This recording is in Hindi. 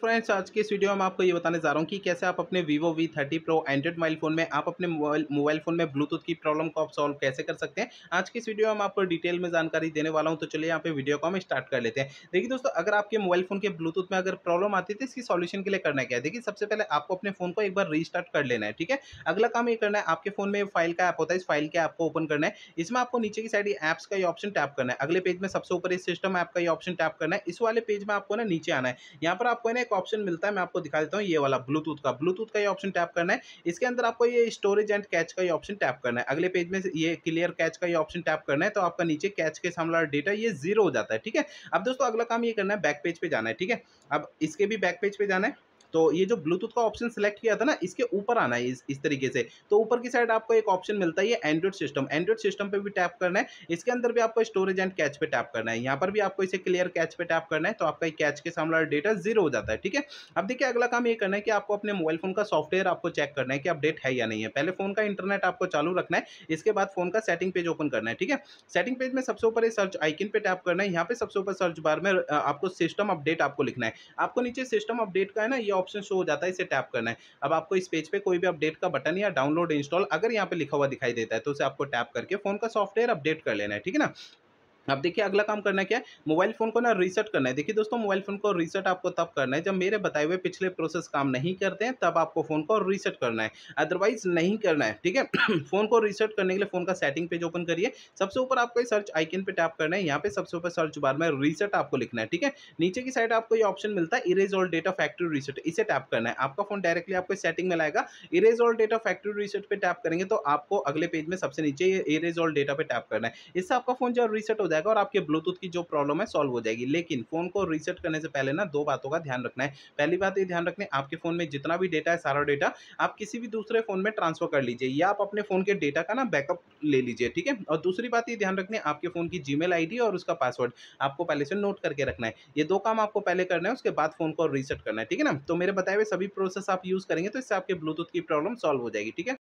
फ्रेंड्स आज के इस वीडियो में आपको ये बताने जा रहा हूँ कि कैसे आप अपने Vivo V30 Pro Android mobile phone में आप अपने मोबाइल फ़ोन में ब्लूटूथ की प्रॉब्लम को आप सॉल्व कैसे कर सकते हैं आज की इस वीडियो में आपको डिटेल में जानकारी देने वाला हूँ तो चलिए यहाँ पे वीडियो को हम स्टार्ट कर लेते हैं देखिए दोस्तों अगर आपके मोबाइल फ़ोन के ब्लूटूथ में अगर प्रॉब्लम आती थी तो इसकी सोल्यूशन के लिए करना क्या है देखिए सबसे पहले आपको अपने फ़ोन को एक बार रिस्टार्ट कर लेना है ठीक है अगला काम ये करना है आपके फ़ोन में फाइल का ऐप होता है इस फाइल के ऐप को ओपन करना है इसमें आपको नीचे की साइड ऐप्स का ही ऑप्शन टैप करना है अगले पेज में सबसे ऊपर इस सिस्टम ऐप का ही ऑप्शन टैप करना है इस वाले पेज में आपको ना नीचे आना है यहाँ पर आपको ना एक ऑप्शन मिलता है मैं आपको दिखा देता हूँ ये वाला ब्लूटूथ का ब्लूटूथ का ये ऑप्शन टैप करना है इसके अंदर आपको ये स्टोरेज एंड कैच का ये ऑप्शन टैप करना है अगले पेज में ये क्लियर कैच का ये ऑप्शन टैप करना है तो आपका नीचे कैच के सामने डेटा ये जीरो हो जाता है ठीक है अब दोस्तों अगला काम ये करना है बैक पेज पे जाना है ठीक है अब इसके भी बैक पेज पे जाना है तो ये जो ब्लूटूथ का ऑप्शन सेलेक्ट किया था ना इसके ऊपर आना है इस, इस तरीके से तो ऊपर की साइड आपको एक ऑप्शन मिलता है ये एंड्रॉइड सिस्टम एंड्रॉइड सिस्टम पे भी टैप करना है इसके अंदर भी आपको स्टोरेज एंड कैच पे टैप करना है यहाँ पर भी आपको इसे क्लियर कैच पे टैप करना है तो आपका कैच के सामने डेटा जीरो हो जाता है ठीक है अब देखिए अगला काम ये करना है कि आपको अपने मोबाइल फोन का सॉफ्टवेयर आपको चेक करना है कि अपडेट है या नहीं है पहले फोन का इंटरनेट आपको चालू रखना है इसके बाद फोन का सेटिंग पेज ओपन करना है ठीक है सेटिंग पेज में सबसे ऊपर सर्च आइकिन पे टैप करना है यहाँ पे सबसे ऊपर सर्च बार में आपको सिस्टम अपडेट आपको लिखना है आपको नीचे सिस्टम अपडेट का है ना ये ऑप्शन शो हो जाता है इसे टैप करना है अब आपको इस पेज पे कोई भी अपडेट का बटन या डाउनलोड इंस्टॉल अगर यहाँ पे लिखा हुआ दिखाई देता है तो उसे आपको टैप करके फोन का सॉफ्टवेयर अपडेट कर लेना है ठीक है ना अब देखिए अगला काम करना क्या है मोबाइल फ़ोन को ना रीसेट करना है देखिए दोस्तों मोबाइल फ़ोन को रीसेट आपको तब करना है जब मेरे बताए हुए पिछले प्रोसेस काम नहीं करते हैं तब आपको फ़ोन को रीसेट करना है अदरवाइज नहीं करना है ठीक है फ़ोन को रीसेट करने के लिए फ़ोन का सेटिंग पेज ओपन करिए सबसे ऊपर आपको सर्च आइकन पर टैप करना है यहाँ पे सबसे ऊपर सर्च बार में रीसेट आपको लिखना है ठीक है नीचे की साइड आपको ये ऑप्शन मिलता है erase all data factory reset इसे टैप करना है आपका फ़ोन डायरेक्टली आपको सेटिंग में लाएगा erase all data factory reset पर टैप करेंगे तो आपको अगले पेज में सबसे नीचे इरेज ऑल डेटा पर टैप करना है इससे आपका फ़ोन जो रीसेट हो जाएगा जाएगा और आपके ब्लूटूथ की जो प्रॉब्लम है सॉल्व हो जाएगी लेकिन फ़ोन को रीसेट करने से पहले ना दो बातों का ध्यान रखना है पहली बात ये ध्यान रखना है आपके फ़ोन में जितना भी डेटा है सारा डेटा आप किसी भी दूसरे फ़ोन में ट्रांसफर कर लीजिए या आप अपने फ़ोन के डेटा का ना बैकअप ले लीजिए ठीक है और दूसरी बात ये ध्यान रखना है आपके फ़ोन की जी मेल और उसका पासवर्ड आपको पहले से नोट करके रखना है ये दो काम आपको पहले करना है उसके बाद फ़ोन को रीसेट करना है ठीक है ना तो मेरे बताए हुए सभी प्रोसेस आप यूज़ करेंगे तो इससे आपके ब्लूटूथ की प्रॉब्लम सॉल्व हो जाएगी ठीक है